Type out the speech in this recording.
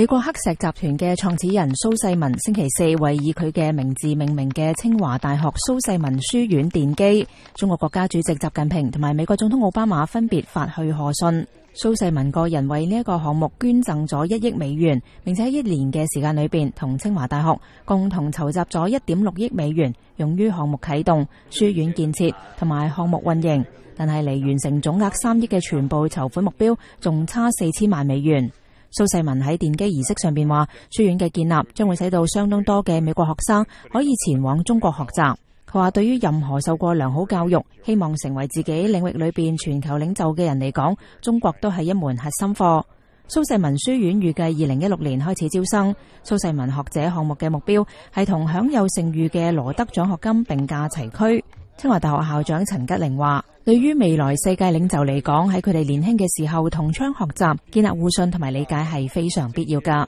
美国黑石集团嘅创始人苏世民星期四为以佢嘅名字命名嘅清华大学苏世民书院奠基。中国国家主席习近平同埋美国总统奥巴马分别发去贺信。苏世民个人为呢一个项目捐赠咗一亿美元，并且喺一年嘅时间里边同清华大学共同筹集咗一点六亿美元，用于项目启动、书院建设同埋项目运营。但系嚟完成总额三亿嘅全部筹款目标，仲差四千万美元。苏世文喺奠基仪式上边话，书院嘅建立将会使到相当多嘅美国学生可以前往中国学习。佢话对于任何受过良好教育、希望成为自己领域里边全球领袖嘅人嚟讲，中国都系一门核心课。苏世文书院预计二零一六年开始招生。苏世文学者项目嘅目标系同享有盛誉嘅罗德奖学金并驾齐驱。清华大学校长陈吉宁话：，对于未来世界领袖嚟讲，喺佢哋年轻嘅时候同窗学习、建立互信同埋理解系非常必要噶。